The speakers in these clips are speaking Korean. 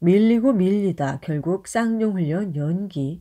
밀리고 밀리다 결국 쌍용훈련 연기.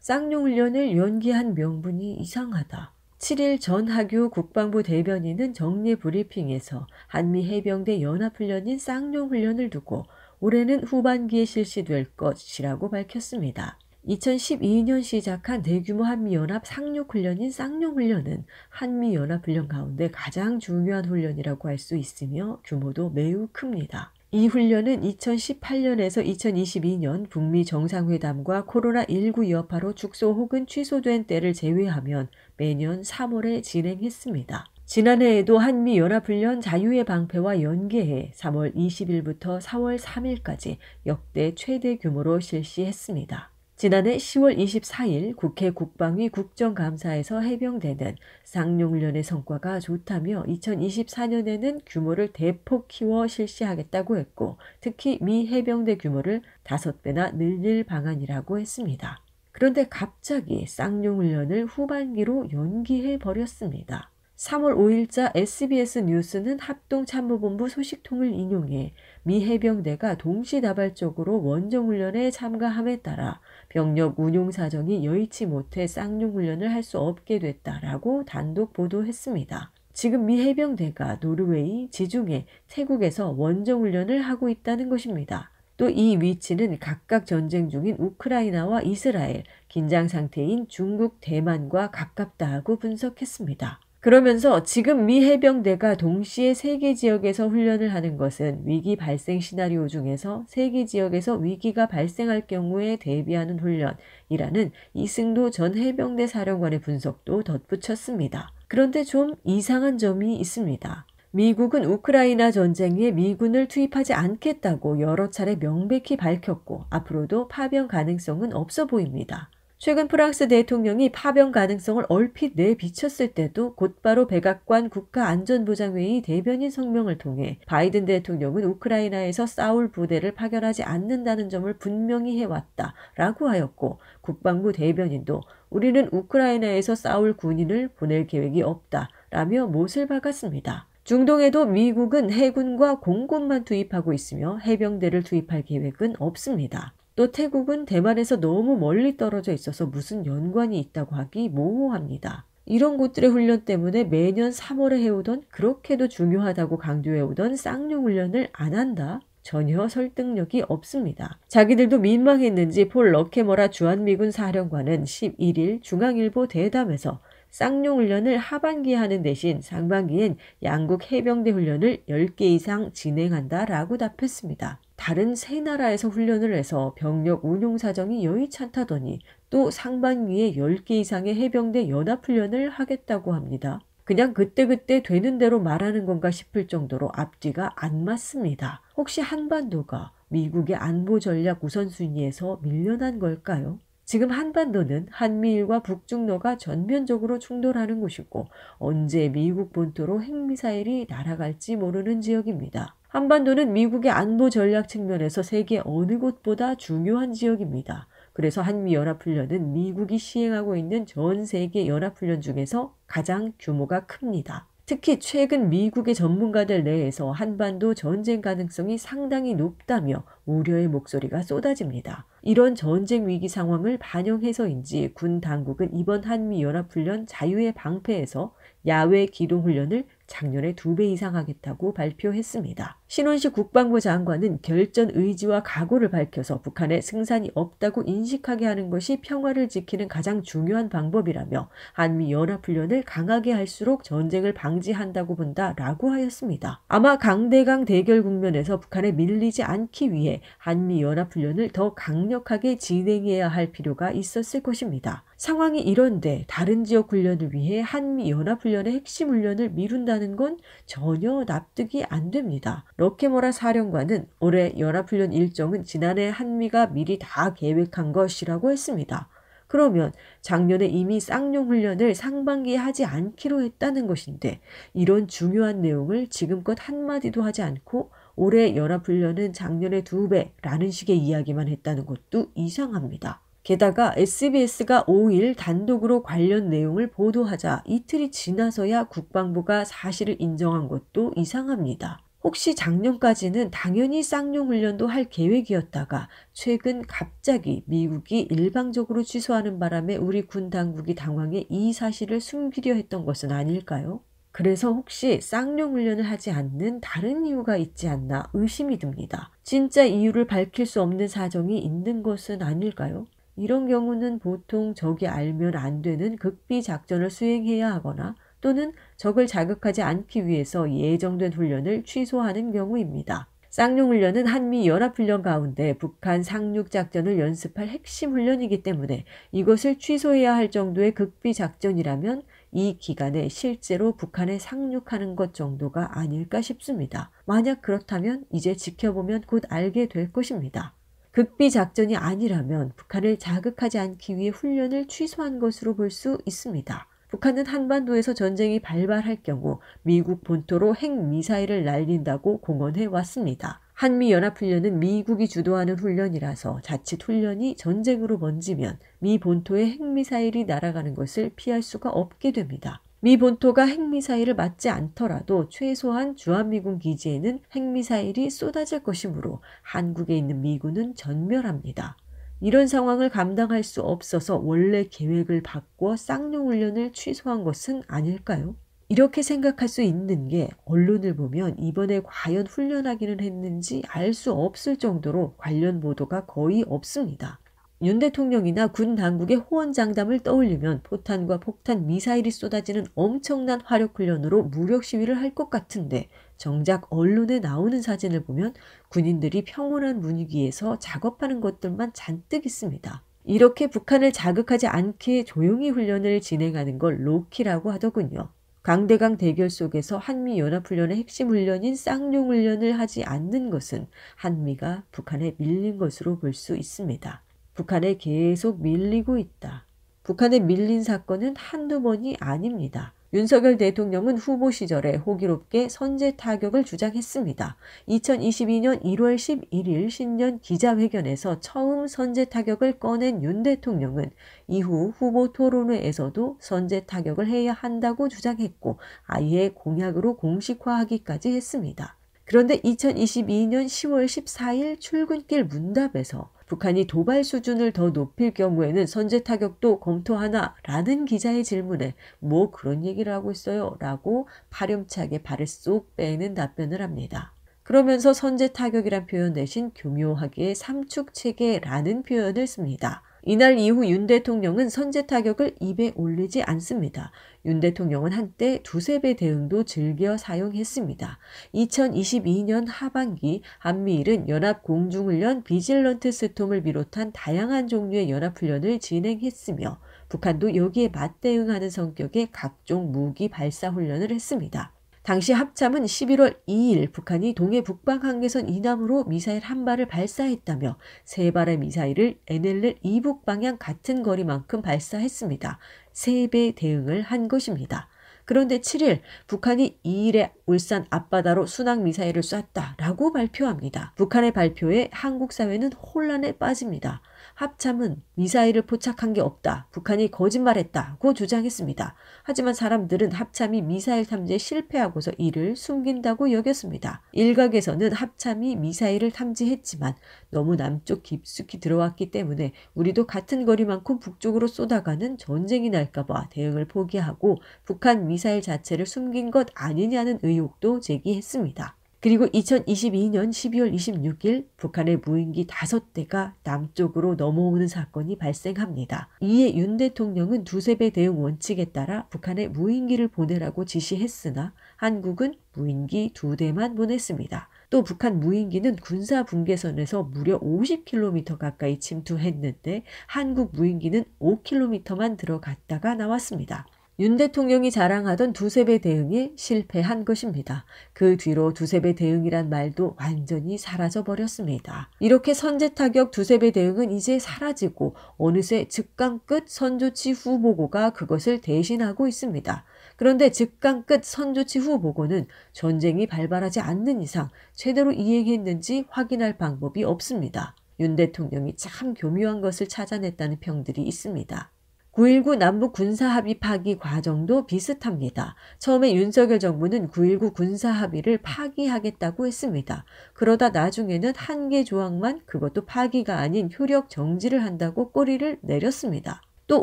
쌍용훈련을 연기한 명분이 이상하다. 7일 전하교 국방부 대변인은 정례 브리핑에서 한미 해병대 연합훈련인 쌍용훈련을 두고 올해는 후반기에 실시될 것이라고 밝혔습니다. 2012년 시작한 대규모 한미연합 상륙훈련인 쌍용훈련은 한미연합훈련 가운데 가장 중요한 훈련이라고 할 수 있으며 규모도 매우 큽니다. 이 훈련은 2018년에서 2022년 북미 정상회담과 코로나19 여파로 축소 혹은 취소된 때를 제외하면 매년 3월에 진행했습니다. 지난해에도 한미연합훈련 자유의 방패와 연계해 3월 20일부터 4월 3일까지 역대 최대 규모로 실시했습니다. 지난해 10월 24일 국회 국방위 국정감사에서 해병대는 쌍용련의 성과가 좋다며 2024년에는 규모를 대폭 키워 실시하겠다고 했고 특히 미 해병대 규모를 5배나 늘릴 방안이라고 했습니다. 그런데 갑자기 쌍용훈련을 후반기로 연기해 버렸습니다. 3월 5일자 SBS 뉴스는 합동참모본부 소식통을 인용해 미 해병대가 동시다발적으로 원정훈련에 참가함에 따라 병력 운용 사정이 여의치 못해 쌍용 훈련을 할 수 없게 됐다라고 단독 보도했습니다. 지금 미 해병대가 노르웨이, 지중해, 태국에서 원정 훈련을 하고 있다는 것입니다. 또 이 위치는 각각 전쟁 중인 우크라이나와 이스라엘, 긴장 상태인 중국, 대만과 가깝다고 분석했습니다. 그러면서 지금 미 해병대가 동시에 세계 지역에서 훈련을 하는 것은 위기 발생 시나리오 중에서 세계 지역에서 위기가 발생할 경우에 대비하는 훈련이라는 이승도 전 해병대 사령관의 분석도 덧붙였습니다. 그런데 좀 이상한 점이 있습니다. 미국은 우크라이나 전쟁에 미군을 투입하지 않겠다고 여러 차례 명백히 밝혔고 앞으로도 파병 가능성은 없어 보입니다. 최근 프랑스 대통령이 파병 가능성을 얼핏 내비쳤을 때도 곧바로 백악관 국가안전보장회의 대변인 성명을 통해 바이든 대통령은 우크라이나에서 싸울 부대를 파견하지 않는다는 점을 분명히 해왔다라고 하였고 국방부 대변인도 우리는 우크라이나에서 싸울 군인을 보낼 계획이 없다라며 못을 박았습니다. 중동에도 미국은 해군과 공군만 투입하고 있으며 해병대를 투입할 계획은 없습니다. 또 태국은 대만에서 너무 멀리 떨어져 있어서 무슨 연관이 있다고 하기 모호합니다. 이런 곳들의 훈련 때문에 매년 3월에 해오던 그렇게도 중요하다고 강조해오던 쌍용 훈련을 안 한다? 전혀 설득력이 없습니다. 자기들도 민망했는지 폴 러케머라 주한미군 사령관은 11일 중앙일보 대담에서 쌍용 훈련을 하반기에 하는 대신 상반기엔 양국 해병대 훈련을 10개 이상 진행한다라고 답했습니다. 다른 세 나라에서 훈련을 해서 병력 운용 사정이 여의찮다더니 또 상반기에 10개 이상의 해병대 연합훈련을 하겠다고 합니다. 그냥 그때그때 되는 대로 말하는 건가 싶을 정도로 앞뒤가 안 맞습니다. 혹시 한반도가 미국의 안보 전략 우선순위에서 밀려난 걸까요? 지금 한반도는 한미일과 북중로가 전면적으로 충돌하는 곳이고 언제 미국 본토로 핵미사일이 날아갈지 모르는 지역입니다. 한반도는 미국의 안보 전략 측면에서 세계 어느 곳보다 중요한 지역입니다. 그래서 한미연합훈련은 미국이 시행하고 있는 전 세계 연합훈련 중에서 가장 규모가 큽니다. 특히 최근 미국의 전문가들 내에서 한반도 전쟁 가능성이 상당히 높다며 우려의 목소리가 쏟아집니다. 이런 전쟁 위기 상황을 반영해서인지 군 당국은 이번 한미연합훈련 자유의 방패에서 야외 기동훈련을 작년에두배 이상 하겠다고 발표했습니다. 신원식 국방부 장관은 결전 의지와 각오를 밝혀서 북한의 승산이 없다고 인식하게 하는 것이 평화를 지키는 가장 중요한 방법이라며 한미 연합훈련을 강하게 할수록 전쟁을 방지한다고 본다라고 하였습니다. 아마 강대강 대결 국면에서 북한에 밀리지 않기 위해 한미 연합훈련을 더 강력하게 진행해야 할 필요가 있었을 것입니다. 상황이 이런데 다른 지역 훈련을 위해 한미 연합훈련의 핵심 훈련을 미룬다 한다는 건 전혀 납득이 안 됩니다. 로케모라 사령관은 올해 연합훈련 일정은 지난해 한미가 미리 다 계획한 것이라고 했습니다. 그러면 작년에 이미 쌍용 훈련을 상반기에 하지 않기로 했다는 것인데 이런 중요한 내용을 지금껏 한마디도 하지 않고 올해 연합훈련은 작년에두 배라는 식의 이야기만 했다는 것도 이상합니다. 게다가 SBS가 5일 단독으로 관련 내용을 보도하자 이틀이 지나서야 국방부가 사실을 인정한 것도 이상합니다. 혹시 작년까지는 당연히 쌍용 훈련도 할 계획이었다가 최근 갑자기 미국이 일방적으로 취소하는 바람에 우리 군 당국이 당황해 이 사실을 숨기려 했던 것은 아닐까요? 그래서 혹시 쌍용 훈련을 하지 않는 다른 이유가 있지 않나 의심이 듭니다. 진짜 이유를 밝힐 수 없는 사정이 있는 것은 아닐까요? 이런 경우는 보통 적이 알면 안 되는 극비 작전을 수행해야 하거나 또는 적을 자극하지 않기 위해서 예정된 훈련을 취소하는 경우입니다. 쌍용훈련은 한미연합훈련 가운데 북한 상륙작전을 연습할 핵심 훈련이기 때문에 이것을 취소해야 할 정도의 극비작전이라면 이 기간에 실제로 북한에 상륙하는 것 정도가 아닐까 싶습니다. 만약 그렇다면 이제 지켜보면 곧 알게 될 것입니다. 극비 작전이 아니라면 북한을 자극하지 않기 위해 훈련을 취소한 것으로 볼 수 있습니다. 북한은 한반도에서 전쟁이 발발할 경우 미국 본토로 핵미사일을 날린다고 공언해 왔습니다. 한미연합훈련은 미국이 주도하는 훈련이라서 자칫 훈련이 전쟁으로 번지면 미 본토에 핵미사일이 날아가는 것을 피할 수가 없게 됩니다. 미 본토가 핵미사일을 맞지 않더라도 최소한 주한미군 기지에는 핵미사일이 쏟아질 것이므로 한국에 있는 미군은 전멸합니다. 이런 상황을 감당할 수 없어서 원래 계획을 바꿔 쌍용 훈련을 취소한 것은 아닐까요? 이렇게 생각할 수 있는 게 언론을 보면 이번에 과연 훈련하기는 했는지 알 수 없을 정도로 관련 보도가 거의 없습니다. 윤 대통령이나 군 당국의 호언장담을 떠올리면 포탄과 폭탄 미사일이 쏟아지는 엄청난 화력훈련으로 무력 시위를 할 것 같은데 정작 언론에 나오는 사진을 보면 군인들이 평온한 분위기에서 작업하는 것들만 잔뜩 있습니다. 이렇게 북한을 자극하지 않게 조용히 훈련을 진행하는 걸 로키라고 하더군요. 강대강 대결 속에서 한미연합훈련의 핵심 훈련인 쌍용훈련을 하지 않는 것은 한미가 북한에 밀린 것으로 볼 수 있습니다. 북한에 계속 밀리고 있다. 북한에 밀린 사건은 한두 번이 아닙니다. 윤석열 대통령은 후보 시절에 호기롭게 선제 타격을 주장했습니다. 2022년 1월 11일 신년 기자회견에서 처음 선제 타격을 꺼낸 윤 대통령은 이후 후보 토론회에서도 선제 타격을 해야 한다고 주장했고 아예 공약으로 공식화하기까지 했습니다. 그런데 2022년 10월 14일 출근길 문답에서 북한이 도발 수준을 더 높일 경우에는 선제 타격도 검토하나 라는 기자의 질문에 뭐 그런 얘기를 하고 있어요 라고 파렴치하게 발을 쏙 빼는 답변을 합니다. 그러면서 선제 타격이란 표현 대신 교묘하게 삼축 체계라는 표현을 씁니다. 이날 이후 윤 대통령은 선제 타격을 입에 올리지 않습니다. 윤 대통령은 한때 두세 배 대응도 즐겨 사용했습니다. 2022년 하반기 한미일은 연합 공중훈련 비질런트 스톰을 비롯한 다양한 종류의 연합훈련을 진행했으며 북한도 여기에 맞대응하는 성격의 각종 무기 발사 훈련을 했습니다. 당시 합참은 11월 2일 북한이 동해 북방 항계선 이남으로 미사일 한 발을 발사했다며 세 발의 미사일을 NLL 이북 방향 같은 거리만큼 발사했습니다. 세배 대응을 한 것입니다. 그런데 7일 북한이 2일에 울산 앞바다로 순항 미사일을 쐈다라고 발표합니다. 북한의 발표에 한국 사회는 혼란에 빠집니다. 합참은 미사일을 포착한 게 없다. 북한이 거짓말했다고 주장했습니다. 하지만 사람들은 합참이 미사일 탐지에 실패하고서 이를 숨긴다고 여겼습니다. 일각에서는 합참이 미사일을 탐지했지만 너무 남쪽 깊숙이 들어왔기 때문에 우리도 같은 거리만큼 북쪽으로 쏟아가는 전쟁이 날까봐 대응을 포기하고 북한 미 미사일 자체를 숨긴 것 아니냐는 의혹도 제기했습니다. 그리고 2022년 12월 26일 북한의 무인기 5대가 남쪽으로 넘어오는 사건이 발생합니다. 이에 윤 대통령은 두세 배 대응 원칙에 따라 북한에 무인기를 보내라고 지시했으나 한국은 무인기 두대만 보냈습니다. 또 북한 무인기는 군사 분계선에서 무려 50km 가까이 침투했는데 한국 무인기는 5km만 들어갔다가 나왔습니다. 윤 대통령이 자랑하던 두세 배 대응이 실패한 것입니다. 그 뒤로 두세 배 대응이란 말도 완전히 사라져 버렸습니다. 이렇게 선제 타격 두세 배 대응은 이제 사라지고 어느새 즉강 끝 선조치 후 보고가 그것을 대신하고 있습니다. 그런데 즉강 끝 선조치 후 보고는 전쟁이 발발하지 않는 이상 최대로 이행했는지 확인할 방법이 없습니다. 윤 대통령이 참 교묘한 것을 찾아냈다는 평들이 있습니다. 9.19 남북 군사합의 파기 과정도 비슷합니다. 처음에 윤석열 정부는 9.19 군사합의를 파기하겠다고 했습니다. 그러다 나중에는 한 개 조항만 그것도 파기가 아닌 효력 정지를 한다고 꼬리를 내렸습니다. 또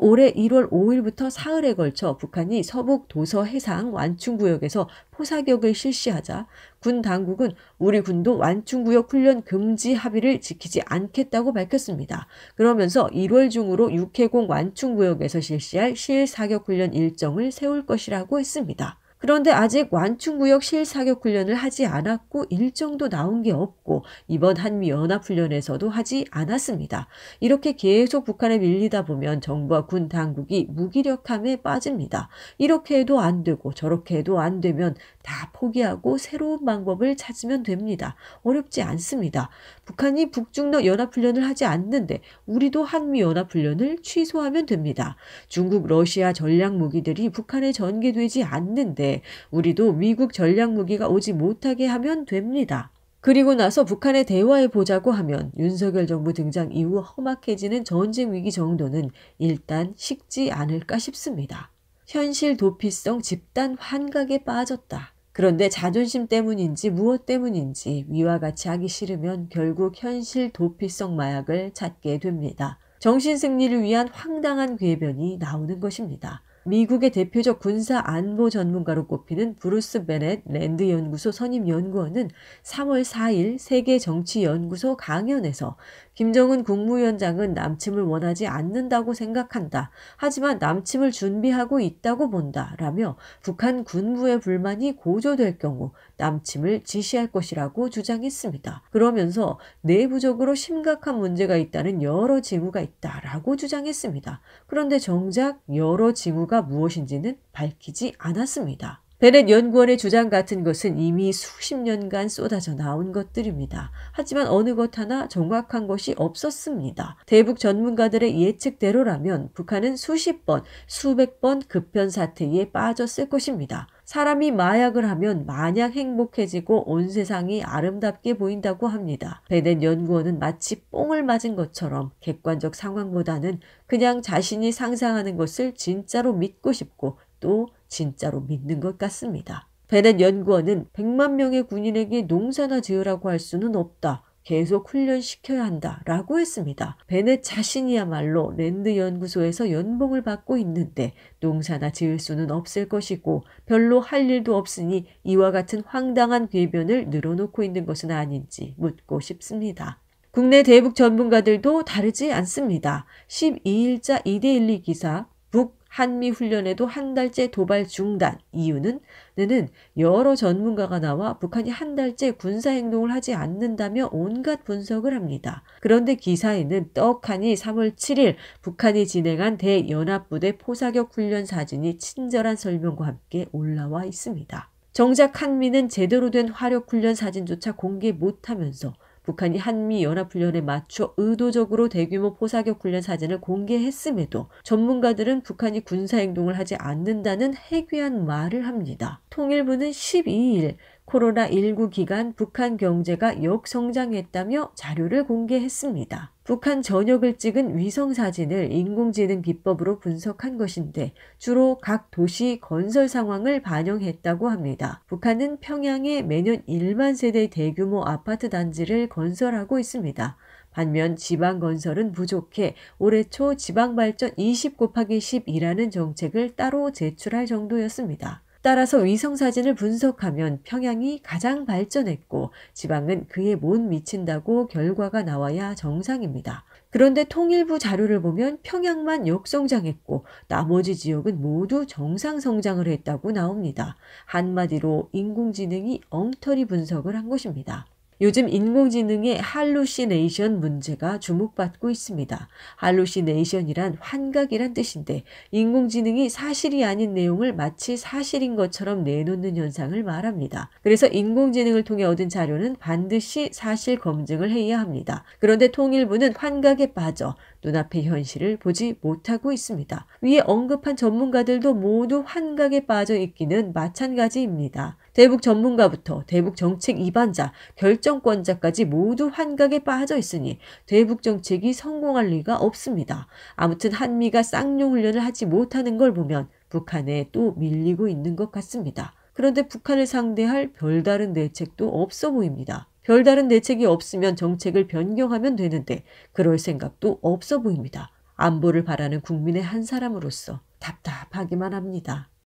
올해 1월 5일부터 사흘에 걸쳐 북한이 서북 도서 해상 완충구역에서 포사격을 실시하자 군 당국은 우리 군도 완충구역 훈련 금지 합의를 지키지 않겠다고 밝혔습니다. 그러면서 1월 중으로 육해공 완충구역에서 실시할 실사격 훈련 일정을 세울 것이라고 했습니다. 그런데 아직 완충무역 실사격 훈련을 하지 않았고 일정도 나온 게 없고 이번 한미연합훈련에서도 하지 않았습니다. 이렇게 계속 북한에 밀리다 보면 정부와 군 당국이 무기력함에 빠집니다. 이렇게 해도 안 되고 저렇게 해도 안 되면 다 포기하고 새로운 방법을 찾으면 됩니다. 어렵지 않습니다. 북한이 북중러 연합훈련을 하지 않는데 우리도 한미연합훈련을 취소하면 됩니다. 중국, 러시아 전략무기들이 북한에 전개되지 않는데 우리도 미국 전략무기가 오지 못하게 하면 됩니다. 그리고 나서 북한에 대화해 보자고 하면 윤석열 정부 등장 이후 험악해지는 전쟁 위기 정도는 일단 식지 않을까 싶습니다. 현실 도피성 집단 환각에 빠졌다. 그런데 자존심 때문인지 무엇 때문인지 위와 같이 하기 싫으면 결국 현실 도피성 마약을 찾게 됩니다. 정신 승리를 위한 황당한 궤변이 나오는 것입니다. 미국의 대표적 군사 안보 전문가로 꼽히는 브루스 베넷 랜드 연구소 선임 연구원은 3월 4일 세계 정치 연구소 강연에서 김정은 국무위원장은 남침을 원하지 않는다고 생각한다. 하지만 남침을 준비하고 있다고 본다. 라며 북한 군부의 불만이 고조될 경우 남침을 지시할 것이라고 주장했습니다. 그러면서 내부적으로 심각한 문제가 있다는 여러 징후가 있다라고 주장했습니다. 그런데 정작 여러 징후가 무엇인지는 밝히지 않았습니다. 베넷 연구원의 주장 같은 것은 이미 수십 년간 쏟아져 나온 것들입니다. 하지만 어느 것 하나 정확한 것이 없었습니다. 대북 전문가들의 예측대로라면 북한은 수십 번, 수백 번 급변 사태에 빠졌을 것입니다. 사람이 마약을 하면 마냥 행복해지고 온 세상이 아름답게 보인다고 합니다. 베넷 연구원은 마치 뽕을 맞은 것처럼 객관적 상황보다는 그냥 자신이 상상하는 것을 진짜로 믿고 싶고 또 진짜로 믿는 것 같습니다. 베넷 연구원은 100만 명의 군인에게 농사나 지으라고 할 수는 없다. 계속 훈련시켜야 한다 라고 했습니다. 베넷 자신이야말로 랜드 연구소에서 연봉을 받고 있는데 농사나 지을 수는 없을 것이고 별로 할 일도 없으니 이와 같은 황당한 궤변을 늘어놓고 있는 것은 아닌지 묻고 싶습니다. 국내 대북 전문가들도 다르지 않습니다. 12일자 이데일리 기사 북 한미 훈련에도 한 달째 도발 중단. 이유는 는 여러 전문가가 나와 북한이 한 달째 군사 행동을 하지 않는다며 온갖 분석을 합니다. 그런데 기사에는 떡하니 3월 7일 북한이 진행한 대연합부대 포사격 훈련 사진이 친절한 설명과 함께 올라와 있습니다. 정작 한미는 제대로 된 화력 훈련 사진조차 공개 못하면서 북한이 한미연합훈련에 맞춰 의도적으로 대규모 포사격 훈련 사진을 공개했음에도 전문가들은 북한이 군사행동을 하지 않는다는 해괴한 말을 합니다. 통일부는 12일 코로나19 기간 북한 경제가 역성장했다며 자료를 공개했습니다. 북한 전역을 찍은 위성 사진을 인공지능 기법으로 분석한 것인데 주로 각 도시 건설 상황을 반영했다고 합니다. 북한은 평양에 매년 1만 세대 대규모 아파트 단지를 건설하고 있습니다. 반면 지방 건설은 부족해 올해 초 지방 발전 20 곱하기 10이라는 정책을 따로 제출할 정도였습니다. 따라서 위성사진을 분석하면 평양이 가장 발전했고 지방은 그에 못 미친다고 결과가 나와야 정상입니다. 그런데 통일부 자료를 보면 평양만 역성장했고 나머지 지역은 모두 정상 성장을 했다고 나옵니다. 한마디로 인공지능이 엉터리 분석을 한 것입니다. 요즘 인공지능의 할루시네이션 문제가 주목받고 있습니다. 할루시네이션이란 환각이란 뜻인데 인공지능이 사실이 아닌 내용을 마치 사실인 것처럼 내놓는 현상을 말합니다. 그래서 인공지능을 통해 얻은 자료는 반드시 사실 검증을 해야 합니다. 그런데 통일부는 환각에 빠져 눈앞의 현실을 보지 못하고 있습니다. 위에 언급한 전문가들도 모두 환각에 빠져 있기는 마찬가지입니다. 대북 전문가부터 대북 정책 입안자, 결정권자까지 모두 환각에 빠져 있으니 대북 정책이 성공할 리가 없습니다. 아무튼 한미가 쌍용 훈련을 하지 못하는 걸 보면 북한에 또 밀리고 있는 것 같습니다. 그런데 북한을 상대할 별다른 대책도 없어 보입니다. 별다른 대책이 없으면 정책을 변경하면 되는데 그럴 생각도 없어 보입니다. 안보를 바라는 국민의 한 사람으로서 답답하기만 합니다.